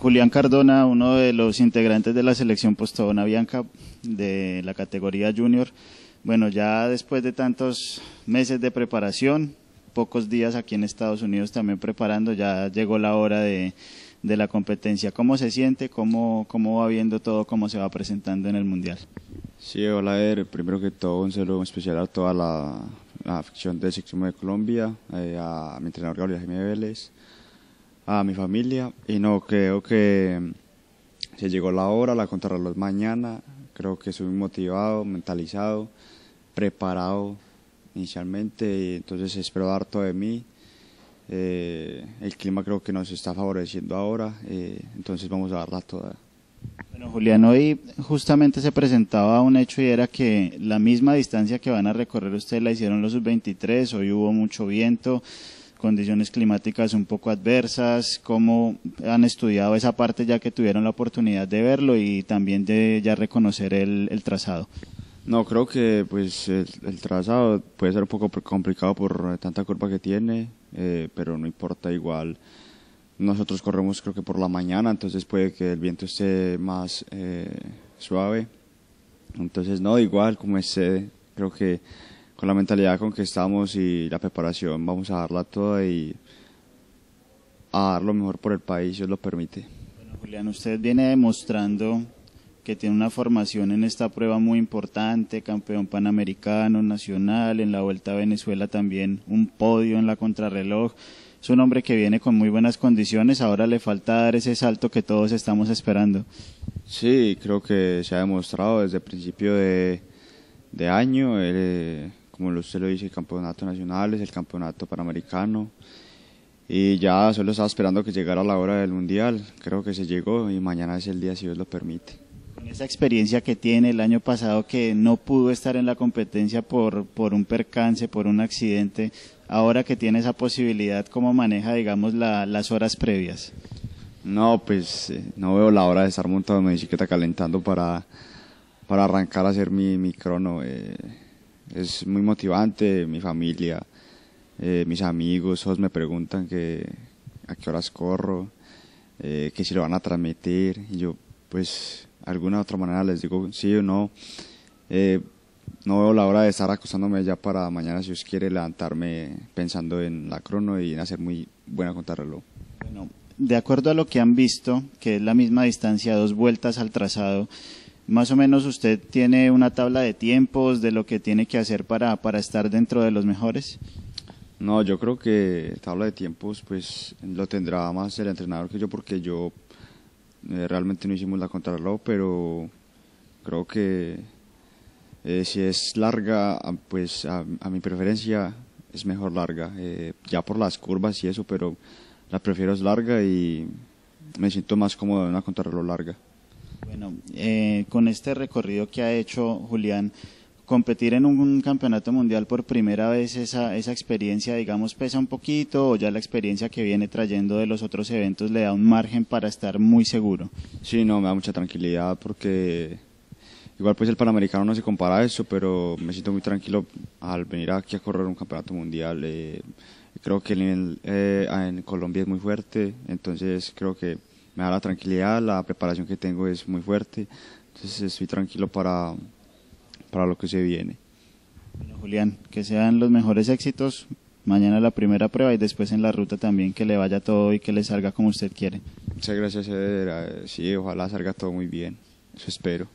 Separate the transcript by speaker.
Speaker 1: Julián Cardona, uno de los integrantes de la selección Postobona Bianca de la categoría junior, bueno, ya después de tantos meses de preparación, pocos días aquí en Estados Unidos también preparando, ya llegó la hora de, la competencia. ¿Cómo se siente? ¿Cómo, va viendo todo? ¿Cómo se va presentando
Speaker 2: en el Mundial? Sí, hola Eder. Primero que todo, un saludo especial a toda la, afición del de Colombia, eh, a mi entrenador Gabriel Jiménez Vélez, a mi familia y no, creo que mm, se llegó la hora, la contrarreloj mañana, creo que soy motivado, mentalizado, preparado inicialmente y entonces espero dar todo de mí. Eh, el clima creo que nos está favoreciendo ahora, eh, entonces vamos a darla toda. Bueno, Julián, hoy justamente
Speaker 1: se presentaba un hecho y era que la misma distancia que van a recorrer ustedes la hicieron los sub-23, hoy hubo mucho viento, condiciones climáticas un poco adversas, cómo han estudiado esa parte ya que tuvieron la oportunidad de verlo y también de ya reconocer el, el trazado.
Speaker 2: No, creo que pues el, trazado puede ser un poco complicado por tanta curva que tiene, eh, pero no importa igual. Nosotros corremos creo que por la mañana, entonces puede que el viento esté más eh, suave. Entonces no, igual como es, creo que con la mentalidad con que estamos y la preparación, vamos a darla toda y a dar lo mejor por el país, si os lo permite.
Speaker 1: Bueno, Julián, usted viene demostrando que tiene una formación en esta prueba muy importante, campeón panamericano, nacional, en la Vuelta a Venezuela también un podio en la contrarreloj. Es un hombre que viene con muy buenas condiciones,
Speaker 2: ahora le falta dar ese salto que todos estamos esperando. Sí, creo que se ha demostrado desde el principio de, de año. Eh, como usted lo dice, el nacional es el campeonato panamericano. Y ya solo estaba esperando que llegara la hora del mundial. Creo que se llegó y mañana es el día, si Dios lo permite. Con esa experiencia
Speaker 1: que tiene el año pasado, que no pudo estar en la competencia por, por un percance, por un accidente, ahora que tiene esa posibilidad, ¿cómo maneja, digamos, la, las horas previas?
Speaker 2: No, pues eh, no veo la hora de estar montado en mi bicicleta calentando para, para arrancar a hacer mi, mi crono. Eh es muy motivante, mi familia, eh, mis amigos, todos me preguntan que a qué horas corro, eh, que si lo van a transmitir, y yo pues alguna otra manera les digo sí o no. Eh, no veo la hora de estar acostándome ya para mañana, si os quiere, levantarme pensando en la crono y en hacer muy buena contrarreloj. Bueno,
Speaker 1: de acuerdo a lo que han visto, que es la misma distancia, dos vueltas al trazado, más o menos usted tiene una tabla de tiempos, de lo que tiene que hacer para, para estar dentro de los
Speaker 2: mejores. No, yo creo que tabla de tiempos pues lo tendrá más el entrenador que yo porque yo eh, realmente no hicimos la contrarreloj, pero creo que eh, si es larga, ah, pues a, mi preferencia es mejor larga, eh, ya por las curvas y eso, pero la prefiero es larga y me siento más cómodo en una contrarreloj larga.
Speaker 1: Bueno, eh, con este recorrido que ha hecho Julián, competir en un, campeonato mundial por primera vez, esa, esa experiencia, digamos, pesa un poquito o ya la experiencia que viene trayendo de los otros eventos
Speaker 2: le da un margen para estar muy seguro. Sí, no, me da mucha tranquilidad porque igual pues el Panamericano no se compara a eso, pero me siento muy tranquilo al venir aquí a correr un campeonato mundial. Eh, creo que el nivel eh, en Colombia es muy fuerte, entonces creo que me da la tranquilidad, la preparación que tengo es muy fuerte, entonces estoy tranquilo para, para lo que se viene. Bueno, Julián, que sean los mejores
Speaker 1: éxitos mañana la primera prueba y después en la ruta también que le vaya todo y que le salga como
Speaker 2: usted quiere. Muchas gracias, ah, Sí, ojalá salga todo muy bien. Eso espero.